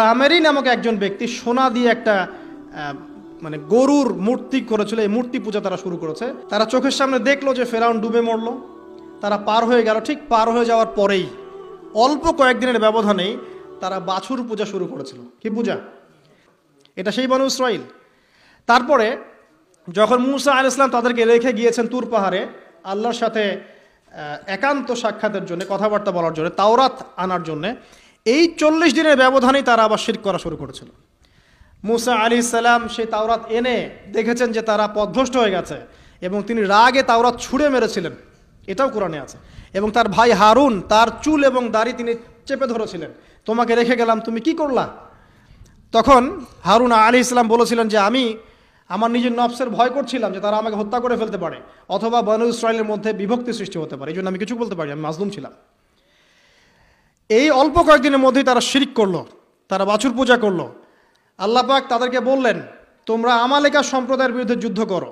সামেরি নামক একজন ব্যক্তি সোনা দিয়ে একটা মানে গরুর মূর্তি করেছিল এই মূর্তি পূজা তারা শুরু করেছে তারা চোখের সামনে দেখলো যে ফেরাউন ডুবে মরল তারা পার হয়ে গেল ঠিক পার হয়ে যাওয়ার পরেই অল্প কয়েকদিনের ব্যবধানেই তারা বাছুর পূজা শুরু করেছিল কি পূজা এটা সেই বানু ইসরাইল তারপরে যখন মুসা আল ইসলাম তাদেরকে রেখে গিয়েছেন তুর পাহাড়ে আল্লাহর সাথে একান্ত সাক্ষাতের জন্য কথাবার্তা বলার জন্য তাওরাত আনার জন্যে এই চল্লিশ দিনের ব্যবধানেই তারা আবার শির করা শুরু করেছিল মুসা আলি সালাম সেই তাওরাত এনে দেখেছেন যে তারা পদভ্রষ্ট হয়ে গেছে এবং তিনি রাগে তাওরাত ছুঁড়ে মেরেছিলেন এটাও কোরআনে আছে এবং তার ভাই হারুন তার চুল এবং দাড়ি তিনি চেপে ধরেছিলেন তোমাকে রেখে গেলাম তুমি কি করলা তখন হারুন আলি ইসলাম বলেছিলেন যে আমি আমার নিজের নফসের ভয় করছিলাম যে তারা আমাকে হত্যা করে ফেলতে পারে অথবা বনু ইসরায়েলের মধ্যে বিভক্তি সৃষ্টি হতে পারে এই জন্য আমি কিছু বলতে পারি আমি মাজলুম ছিলাম এই অল্প কয়েকদিনের মধ্যেই তারা শিরিক করলো তারা বাছুর পূজা করলো আল্লাপাক তাদেরকে বললেন তোমরা আমালিকা সম্প্রদায়ের বিরুদ্ধে যুদ্ধ করো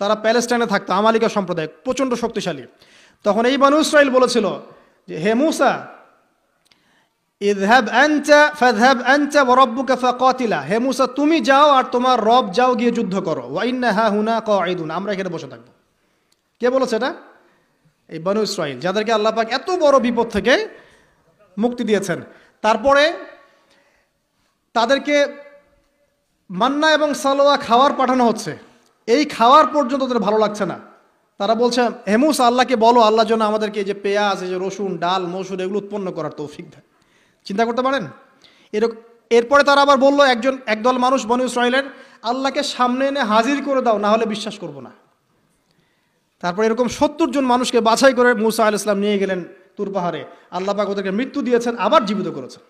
তারা প্যালেস্টাইনে থাকতো আমালিকা সম্প্রদায় প্রচণ্ড শক্তিশালী তখন এই বানু ইসরাইল বলেছিল যে হে মুসা ইদহাব আনচা ফাদহাব আনচা ওয়া ফাকাতিলা হে মুসা তুমি যাও আর তোমার রব যাও গিয়ে যুদ্ধ করো ওয়া ইন্না হা হুনা কাঈদুন আমরা এখানে বসে থাকবো কে বলেছে এটা এই বানু ইসরাইল যাদেরকে আল্লাহ পাক এত বড় বিপদ থেকে মুক্তি দিয়েছেন তারপরে তাদেরকে মান্না এবং সালোয়া খাওয়ার পাঠানো হচ্ছে এই খাওয়ার পর্যন্ত তাদের ভালো লাগছে না তারা বলছে হেমুস আল্লাহকে বলো আল্লাহ জন্য আমাদেরকে এই যে পেঁয়াজ এই যে রসুন ডাল মসুর এগুলো উৎপন্ন করার তৌফিক দেয় চিন্তা করতে পারেন এরকম এরপরে তারা আবার বললো একজন একদল মানুষ বনু ইসরায়েলের আল্লাহকে সামনে এনে হাজির করে দাও না হলে বিশ্বাস করব না তারপর এরকম সত্তর জন মানুষকে বাছাই করে মুসা আল ইসলাম নিয়ে গেলেন তুর পাহাড়ে আল্লাপাক ওদেরকে মৃত্যু দিয়েছেন আবার জীবিত করেছেন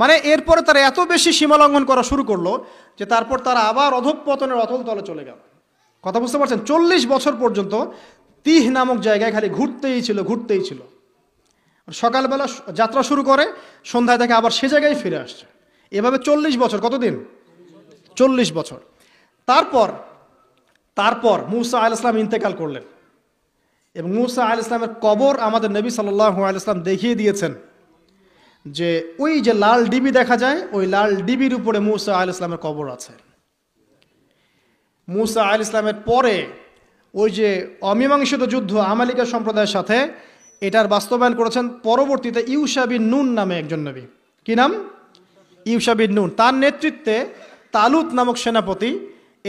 মানে এরপরে তারা এত বেশি সীমালঙ্ঘন করা শুরু করলো যে তারপর তারা আবার অধঃপতনের অতল তলে চলে গেল কথা বুঝতে পারছেন চল্লিশ বছর পর্যন্ত তিহ নামক জায়গায় খালি ঘুরতেই ছিল ঘুরতেই ছিল সকালবেলা যাত্রা শুরু করে সন্ধ্যায় তাকে আবার সে জায়গায় ফিরে আসছে এভাবে চল্লিশ বছর কতদিন চল্লিশ বছর তারপর তারপর মুসা আল ইসলাম ইন্তেকাল করলেন এবং মুসা আল ইসলামের কবর আমাদের নবী সাল্লাহ আল ইসলাম দেখিয়ে দিয়েছেন যে ওই যে লাল ডিবি দেখা যায় ওই লাল ডিবির উপরে মুসা আল ইসলামের কবর আছে মুসা আল ইসলামের পরে ওই যে অমীমাংসিত যুদ্ধ আমালিকা সম্প্রদায়ের সাথে এটার বাস্তবায়ন করেছেন পরবর্তীতে ইউসাবিন নুন নামে একজন নবী কি নাম ইউসাবিন নুন তার নেতৃত্বে তালুত নামক সেনাপতি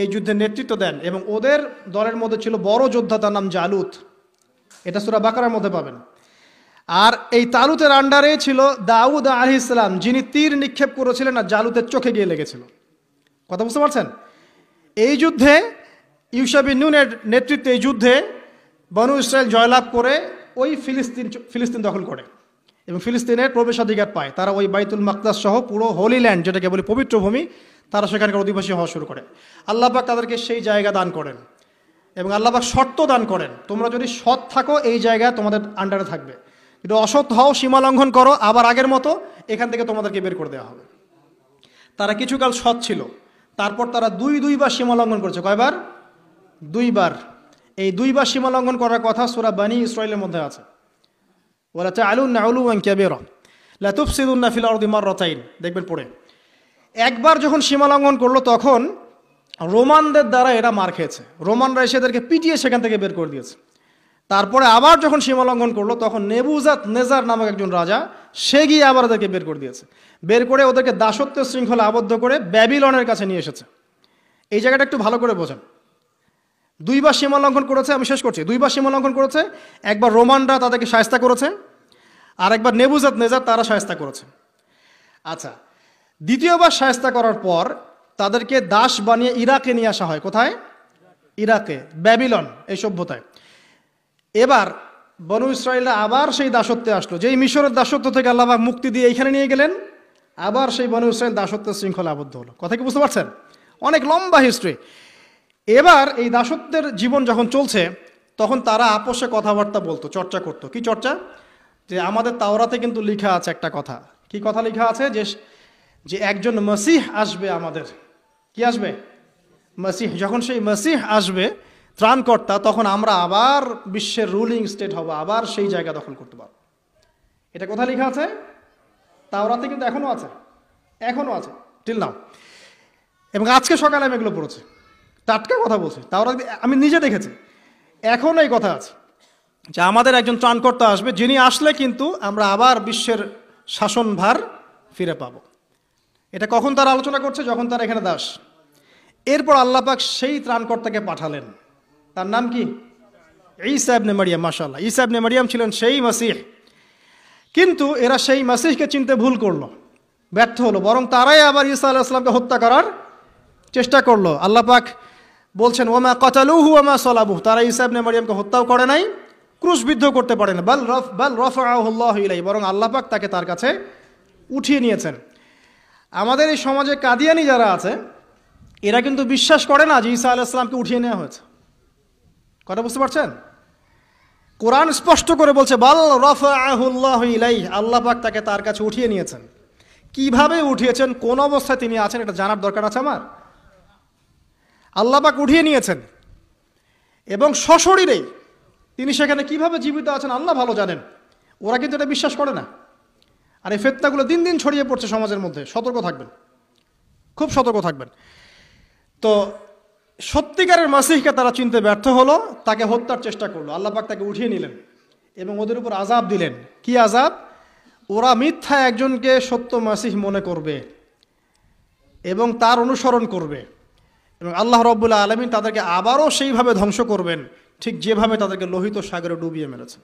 এই যুদ্ধে নেতৃত্ব দেন এবং ওদের দলের মধ্যে ছিল বড় যোদ্ধা তার নাম জালুত এটা সুরা বাকারার মধ্যে পাবেন আর এই তালুতের আন্ডারে ছিল দাউদ আলি ইসলাম যিনি তীর নিক্ষেপ করেছিলেন আর জালুতের চোখে গিয়ে লেগেছিল কথা বুঝতে পারছেন এই যুদ্ধে ইউসাবি নুনের নেতৃত্বে এই যুদ্ধে বনু ইসরায়েল জয়লাভ করে ওই ফিলিস্তিন ফিলিস্তিন দখল করে এবং ফিলিস্তিনের প্রবেশাধিকার পায় তারা ওই বাইতুল মাকদাস সহ পুরো হোলি ল্যান্ড যেটাকে বলি পবিত্র ভূমি তারা সেখানকার অধিবাসী হওয়া শুরু করে আল্লাহবাক তাদেরকে সেই জায়গা দান করেন এবং আল্লাহবাক শর্ত দান করেন তোমরা যদি সৎ থাকো এই জায়গায় তোমাদের আন্ডারে থাকবে যদি অসৎ হও সীমা লঙ্ঘন করো আবার আগের মতো এখান থেকে তোমাদেরকে বের করে দেওয়া হবে তারা কিছুকাল সৎ ছিল তারপর তারা দুই দুইবার সীমা লঙ্ঘন করেছে কয়বার দুইবার এই দুইবার সীমা লঙ্ঘন করার কথা সুরা বানি ইসরায়েলের মধ্যে আছে ওরা চা আলু নাউলু ক্যাবের লাতুফ সিদুল্না ফিল দেখবেন পড়ে একবার যখন সীমা লঙ্ঘন করলো তখন রোমানদের দ্বারা এরা মার খেয়েছে রোমানরা এসে এদেরকে পিটিয়ে সেখান থেকে বের করে দিয়েছে তারপরে আবার যখন সীমালঙ্ঘন করলো তখন নেবুজাত নেজার নামক একজন রাজা সে গিয়ে আবার ওদেরকে বের করে দিয়েছে বের করে ওদেরকে দাসত্ব শৃঙ্খলা আবদ্ধ করে ব্যাবিলনের কাছে নিয়ে এসেছে এই জায়গাটা একটু ভালো করে বোঝেন দুইবার সীমালঙ্ঘন করেছে আমি শেষ করছি দুইবার সীমালঙ্ঘন করেছে একবার রোমানরা তাদেরকে সায়স্তা করেছে আর একবার নেবুজাত নেজার তারা সায়স্তা করেছে আচ্ছা দ্বিতীয়বার সায়স্তা করার পর তাদেরকে দাস বানিয়ে ইরাকে নিয়ে আসা হয় কোথায় ইরাকে ব্যাবিলন এই সভ্যতায় এবার বনু ইসরায়েলরা আবার সেই দাসত্বে আসলো যেই মিশরের দাসত্ব থেকে আল্লাহ মুক্তি দিয়ে এইখানে নিয়ে গেলেন আবার সেই বনু ইসরায়েল দাসত্বের শৃঙ্খলা আবদ্ধ হলো কথা কি বুঝতে পারছেন অনেক লম্বা হিস্ট্রি এবার এই দাসত্বের জীবন যখন চলছে তখন তারা আপোষে কথাবার্তা বলতো চর্চা করতো কি চর্চা যে আমাদের তাওরাতে কিন্তু লিখা আছে একটা কথা কি কথা লিখা আছে যে যে একজন মসিহ আসবে আমাদের কি আসবে মাসিহ যখন সেই মাসিহ আসবে ত্রাণকর্তা তখন আমরা আবার বিশ্বের রুলিং স্টেট হব আবার সেই জায়গা দখল করতে পারব এটা কোথায় লেখা আছে তাওরাতে কিন্তু এখনও আছে এখনও আছে টিল নাও এবং আজকে সকালে আমি এগুলো পড়েছি টাটকা কথা বলছি তাওরা আমি নিজে দেখেছি এখনও এই কথা আছে যে আমাদের একজন ত্রাণকর্তা আসবে যিনি আসলে কিন্তু আমরা আবার বিশ্বের শাসনভার ফিরে পাবো এটা কখন তারা আলোচনা করছে যখন তার এখানে দাস এরপর আল্লাপাক সেই ত্রাণকর্তাকে পাঠালেন তার নাম কি ইসাহেবনে মারিয়াম মাসাল্লাহ ইসাহেবনে মারিয়াম ছিলেন সেই মাসিহ কিন্তু এরা সেই মাসিহকে চিনতে ভুল করলো ব্যর্থ হলো বরং তারাই আবার ইসা আল্লাহ ইসলামকে হত্যা করার চেষ্টা করলো আল্লাপাক বলছেন ওমা কচালুহু ওমা সলাবু তারা ইসাহেবনে মারিয়ামকে হত্যাও করে নাই ক্রুশবিদ্ধ করতে পারে না বাল রফ বাল রফ আহ বরং আল্লাপাক তাকে তার কাছে উঠিয়ে নিয়েছেন আমাদের এই সমাজে কাদিয়ানি যারা আছে এরা কিন্তু বিশ্বাস করে না যে ঈসা আলাইসলামকে উঠিয়ে নেওয়া হয়েছে কথা বুঝতে পারছেন কোরআন স্পষ্ট করে বলছে বাল রফাহুল্লাহ ইলাই আল্লাহ পাক তাকে তার কাছে উঠিয়ে নিয়েছেন কিভাবে উঠিয়েছেন কোন অবস্থায় তিনি আছেন এটা জানার দরকার আছে আমার আল্লাপাক উঠিয়ে নিয়েছেন এবং সশরীরেই তিনি সেখানে কিভাবে জীবিত আছেন আল্লাহ ভালো জানেন ওরা কিন্তু এটা বিশ্বাস করে না আর এই ফেতনাগুলো দিন দিন ছড়িয়ে পড়ছে সমাজের মধ্যে সতর্ক থাকবেন খুব সতর্ক থাকবেন তো সত্যিকারের মাসিহকে তারা চিনতে ব্যর্থ হলো তাকে হত্যার চেষ্টা করলো আল্লাপাক তাকে উঠিয়ে নিলেন এবং ওদের উপর আজাব দিলেন কি আজাব ওরা মিথ্যা একজনকে সত্য মাসিহ মনে করবে এবং তার অনুসরণ করবে এবং আল্লাহ রব্বুল্লা আলমিন তাদেরকে আবারও সেইভাবে ধ্বংস করবেন ঠিক যেভাবে তাদেরকে লোহিত সাগরে ডুবিয়ে মেরেছেন